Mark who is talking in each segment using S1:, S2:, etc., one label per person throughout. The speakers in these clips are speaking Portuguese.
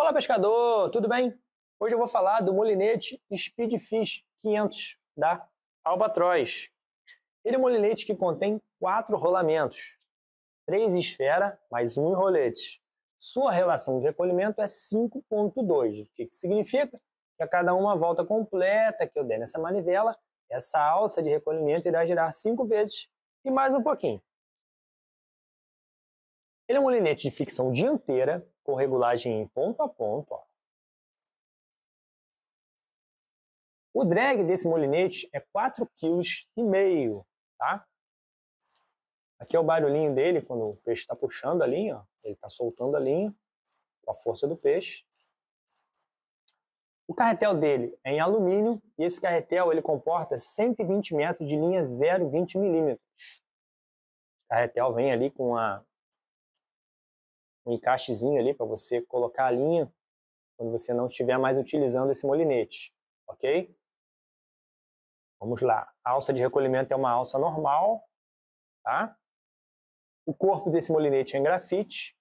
S1: Olá, pescador, tudo bem? Hoje eu vou falar do molinete Speedfish 500 da Albatroz. Ele é um molinete que contém quatro rolamentos, três esfera mais um enrolete. Sua relação de recolhimento é 5.2, o que significa que a cada uma volta completa que eu der nessa manivela, essa alça de recolhimento irá girar cinco vezes e mais um pouquinho.
S2: Ele é um molinete de ficção dianteira, com regulagem ponto a ponto. Ó. O drag desse molinete é 4,5 kg, tá?
S1: Aqui é o barulhinho dele quando o peixe está puxando a linha, ó. ele está soltando a linha com a força do peixe. O carretel dele é em alumínio e esse carretel ele comporta 120 metros de linha 0,20 milímetros. O carretel vem ali com a um encaixezinho ali para você colocar a linha quando você não estiver mais utilizando esse molinete, ok?
S2: Vamos lá. A alça de recolhimento é uma alça normal, tá? O corpo desse molinete é em grafite.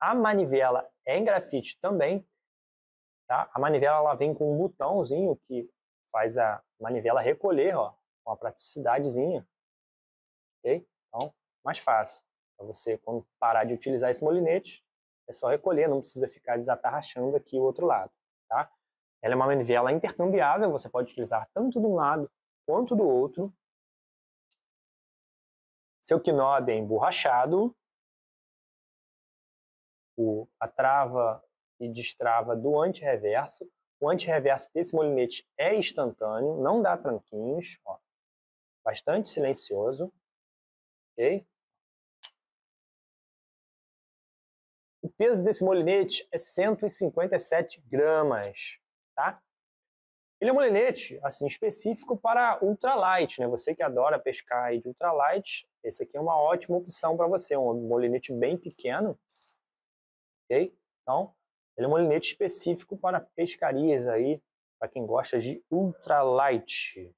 S2: A manivela é em
S1: grafite também, tá? A manivela ela vem com um botãozinho que faz a manivela recolher, ó, com uma praticidadezinha, ok? Então, mais fácil. Para você, quando parar de utilizar esse molinete, é só recolher, não precisa ficar desatarrachando aqui o outro lado, tá? Ela é uma manivela é intercambiável, você pode utilizar
S2: tanto de um lado quanto do outro. Seu knob é emborrachado. O, a trava
S1: e destrava do antirreverso. O antirreverso desse molinete é instantâneo,
S2: não dá tranquinhos, ó, bastante silencioso, ok? O peso desse molinete é 157 gramas, tá? Ele é um molinete,
S1: assim, específico para ultralight, né? Você que adora pescar de ultralight, esse aqui é uma ótima opção para você, é um molinete bem pequeno, ok? Então, ele é um molinete específico para pescarias aí, para quem gosta de ultralight.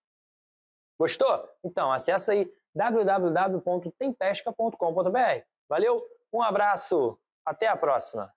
S1: Gostou? Então, acessa aí www.tempesca.com.br. Valeu, um abraço! Até a próxima!